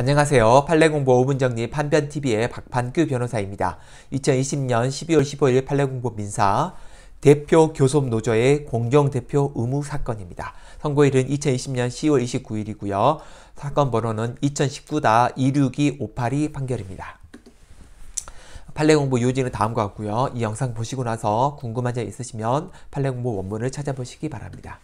안녕하세요. 판례공부 5분 정리 판변TV의 박판규 변호사입니다. 2020년 12월 15일 판례공부 민사 대표 교섭 노조의 공정 대표 의무 사건입니다. 선고일은 2020년 10월 29일이고요. 사건 번호는 2 0 1 9 262-582 판결입니다. 판례공부 요지는 다음과 같고요. 이 영상 보시고 나서 궁금한 점 있으시면 판례공부 원문을 찾아보시기 바랍니다.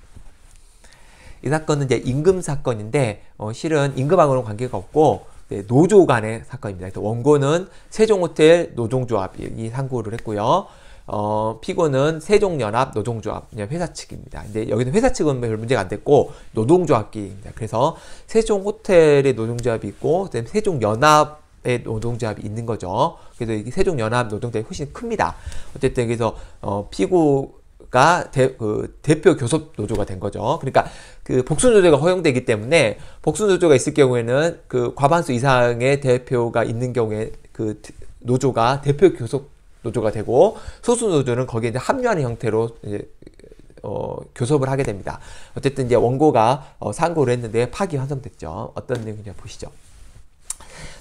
이 사건은 이제 임금 사건인데 어, 실은 임금하고는 관계가 없고 네, 노조 간의 사건입니다. 원고는 세종호텔 노동조합이 상고를 했고요. 어, 피고는 세종연합 노동조합 회사 측입니다. 근데 여기는 회사 측은 별 문제가 안 됐고 노동조합기입니다. 그래서 세종호텔의 노동조합이 있고 세종연합 의 노동조합이 있는 거죠. 그래서 이 세종연합 노동조합이 훨씬 큽니다. 어쨌든 그래서 어, 피고 가 대, 그 대표 교섭 노조가 된 거죠. 그러니까 그 복수 노조가 허용되기 때문에 복수 노조가 있을 경우에는 그 과반수 이상의 대표가 있는 경우에 그 노조가 대표 교섭 노조가 되고 소수 노조는 거기에 이제 합류하는 형태로 이제 어, 교섭을 하게 됩니다. 어쨌든 이제 원고가 어, 상고를 했는데 파기 환송됐죠. 어떤 내용인지 보시죠.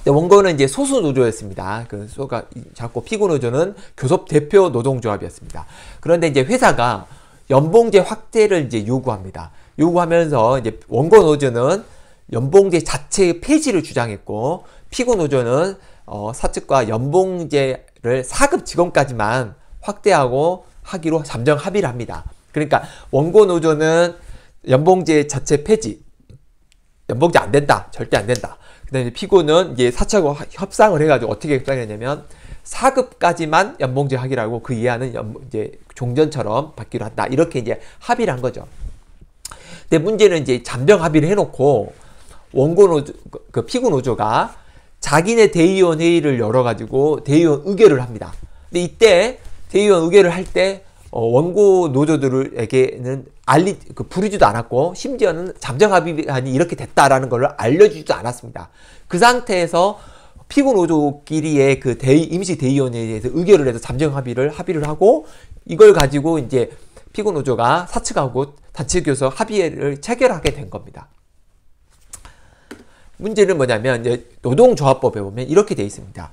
네, 원고는 이제 소수 노조였습니다. 그 소가 작고 피고 노조는 교섭 대표 노동조합이었습니다. 그런데 이제 회사가 연봉제 확대를 이제 요구합니다. 요구하면서 이제 원고 노조는 연봉제 자체의 폐지를 주장했고 피고 노조는 어, 사측과 연봉제를 사급 직원까지만 확대하고 하기로 잠정 합의를 합니다. 그러니까 원고 노조는 연봉제 자체 폐지, 연봉제 안 된다, 절대 안 된다. 그다음에 네, 피고는 이게 사측고 협상을 해가지고 어떻게 협상했냐면 4급까지만 연봉제 하기라고 그 이하는 이제 종전처럼 받기로 한다 이렇게 이제 합의를 한 거죠. 근데 문제는 이제 잔병 합의를 해놓고 원고 노조 그, 그 피고 노조가 자기네 대의원 회의를 열어가지고 대의원 의결을 합니다. 근데 이때 대의원 의결을 할때 어, 원고 노조들에게는 알리 그 부르지도 않았고 심지어는 잠정합의안이 이렇게 됐다라는 걸 알려주지도 않았습니다. 그 상태에서 피고 노조끼리의 그 대의, 임시 대의원에 대해서 의결을 해서 잠정합의를 합의를 하고 이걸 가지고 이제 피고 노조가 사측하고 단체교섭 합의를 체결하게 된 겁니다. 문제는 뭐냐면 노동조합법에 보면 이렇게 되어 있습니다.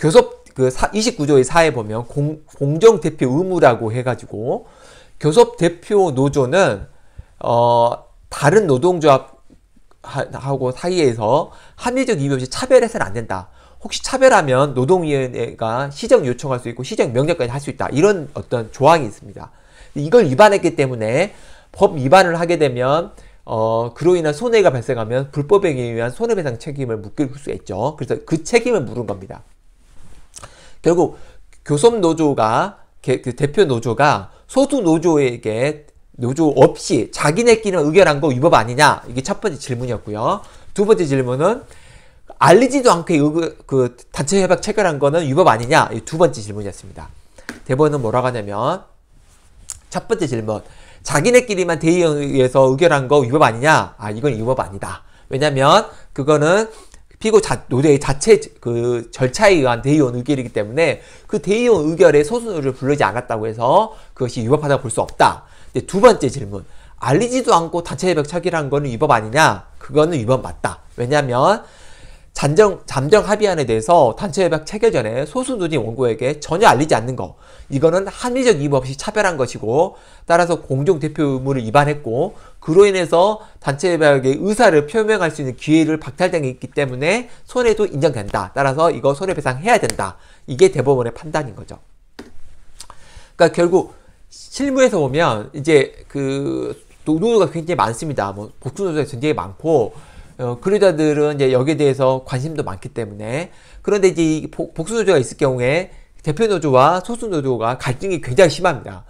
교섭 그 29조의 4에 보면 공, 공정대표 의무라고 해가지고 교섭대표 노조는 어, 다른 노동조합하고 사이에서 합리적 이유 없이 차별해서는 안 된다. 혹시 차별하면 노동위원회가 시정 요청할 수 있고 시정 명령까지 할 수 있다. 이런 어떤 조항이 있습니다. 이걸 위반했기 때문에 법 위반을 하게 되면 어, 그로 인한 손해가 발생하면 불법에 행 의한 손해배상 책임을 묻길 수가 있죠. 그래서 그 책임을 물은 겁니다. 결국 교섭 노조가 그 대표 노조가 소수 노조에게 노조 없이 자기네끼리 의결한 거 위법 아니냐 이게 첫 번째 질문이었고요. 두 번째 질문은 알리지도 않게 그, 단체 협약 체결한 거는 위법 아니냐 이 두 번째 질문이었습니다. 대본은 뭐라고 하냐면 첫 번째 질문 자기네끼리만 대의에 서 의결한 거 위법 아니냐? 아 이건 위법 아니다. 왜냐면 그거는 피고 자, 노대의 자체 그 절차에 의한 대의원 의결이기 때문에 그 대의원 의결에 소순으로 부르지 않았다고 해서 그것이 위법하다고 볼 수 없다. 근데 두 번째 질문. 알리지도 않고 단체 협약 체결한 거는 위법 아니냐? 그거는 위법 맞다. 왜냐하면 잠정, 잠정 합의안에 대해서 단체협약 체결 전에 소수 누진 원고에게 전혀 알리지 않는 거 이거는 합리적 이유 없이 차별한 것이고, 따라서 공동대표 의무를 위반했고, 그로 인해서 단체협약의 의사를 표명할 수 있는 기회를 박탈당있기 때문에 손해도 인정된다. 따라서 이거 손해배상해야 된다. 이게 대법원의 판단인 거죠. 그러니까 결국 실무에서 보면 이제 그 노동자가 굉장히 많습니다. 뭐 복수노동자 굉장히 많고 어, 근로자들은 이제 여기에 대해서 관심도 많기 때문에 그런데 이제 복수 노조가 있을 경우에 대표 노조와 소수 노조가 갈등이 굉장히 심합니다.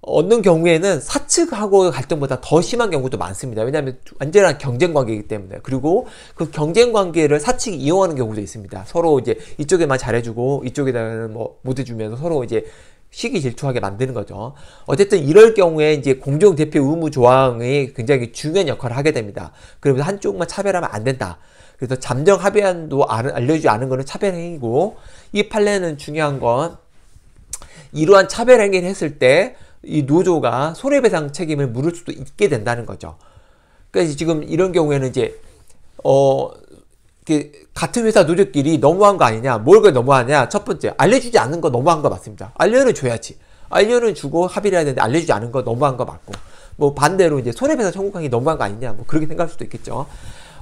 얻는 경우에는 사측하고 갈등보다 더 심한 경우도 많습니다. 왜냐하면 완전한 경쟁 관계이기 때문에. 그리고 그 경쟁 관계를 사측이 이용하는 경우도 있습니다. 서로 이제 이쪽에만 잘해주고 이쪽에다가는 뭐 못해주면서 서로 이제 시기 질투하게 만드는 거죠. 어쨌든 이럴 경우에 이제 공정 대표 의무 조항이 굉장히 중요한 역할을 하게 됩니다. 그러면서 한쪽만 차별하면 안 된다. 그래서 잠정 합의안도 알려주지 않은 것은 차별 행위고 이 판례는 중요한 건 이러한 차별 행위를 했을 때 이 노조가 손해배상 책임을 물을 수도 있게 된다는 거죠. 그래서 지금 이런 경우에는 이제 어그 같은 회사 누리끼리 너무한 거 아니냐 뭘 너무하냐 첫 번째 알려주지 않는거 너무한 거 맞습니다 알려는 줘야지 알려는 주고 합의를 해야 되는데 알려주지 않은 거 너무한 거 맞고 뭐 반대로 이제 손해배상 청구하기 너무한 거 아니냐 뭐 그렇게 생각할 수도 있겠죠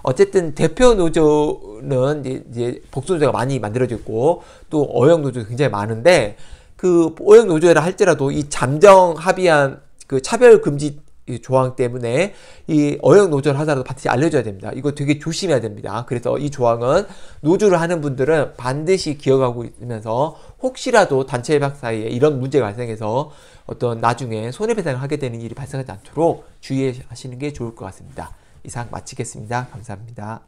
어쨌든 대표 노조는 이제 복수 노조가 많이 만들어졌고 또 어영 노조 굉장히 많은데 그 어영 노조라 할지라도 이 잠정 합의한 그 차별 금지 이 조항 때문에 이 어역 노조를 하더라도 반드시 알려줘야 됩니다. 이거 되게 조심해야 됩니다. 그래서 이 조항은 노조를 하는 분들은 반드시 기억하고 있으면서 혹시라도 단체 협약 사이에 이런 문제가 발생해서 어떤 나중에 손해배상을 하게 되는 일이 발생하지 않도록 주의하시는 게 좋을 것 같습니다. 이상 마치겠습니다. 감사합니다.